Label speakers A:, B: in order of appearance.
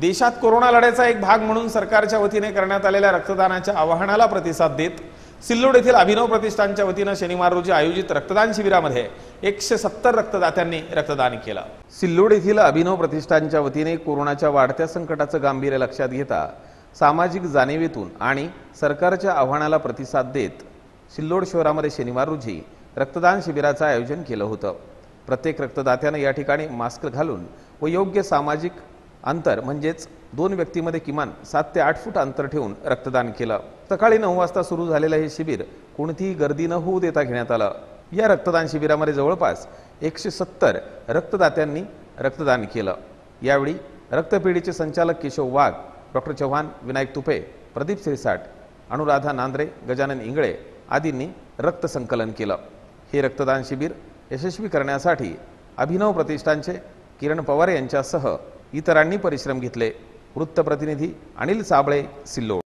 A: देशात कोरोना लढ्याचा एक भाग म्हणून सरकारच्या वतीने करण्यात आलेल्या रक्तदानाच्या आवाहनाला प्रतिसाद देत सिल्लोड येथील अभिनव प्रतिष्ठानच्या वतीनं शनिवार रोजी आयोजित रक्तदान शिबिरामध्ये एकशे सत्तर रक्तदात्यांनी रक्तदान केलं सिल्लोड येथील अभिनव प्रतिष्ठानच्या वतीने कोरोनाच्या वाढत्या संकटाचं गांभीर्य लक्षात घेता सामाजिक जाणीवेतून आणि सरकारच्या आव्हानाला प्रतिसाद देत सिल्लोड शहरामध्ये शनिवार रोजी रक्तदान शिबिराचं आयोजन केलं होतं प्रत्येक रक्तदात्यानं या ठिकाणी मास्क घालून व योग्य सामाजिक अंतर म्हणजेच दोन व्यक्तीमध्ये किमान सात ते आठ फूट अंतर ठेवून रक्तदान केलं सकाळी नऊ वाजता सुरू झालेलं हे शिबिर कोणतीही गर्दी न होऊ देता घेण्यात आलं या रक्तदान शिबिरामध्ये जवळपास एकशे सत्तर रक्तदात्यांनी रक्तदान केलं यावेळी रक्तपेढीचे संचालक केशव वाघ डॉक्टर चव्हाण विनायक तुपे प्रदीप सिरसाट अनुराधा नांद्रे गजानन इंगळे आदींनी संकलन केलं हे रक्तदान शिबिर यशस्वी करण्यासाठी अभिनव प्रतिष्ठानचे किरण पवार यांच्यासह इतरांनी परिश्रम घेतले वृत्तप्रतिनिधी अनिल साबळे सिल्लोड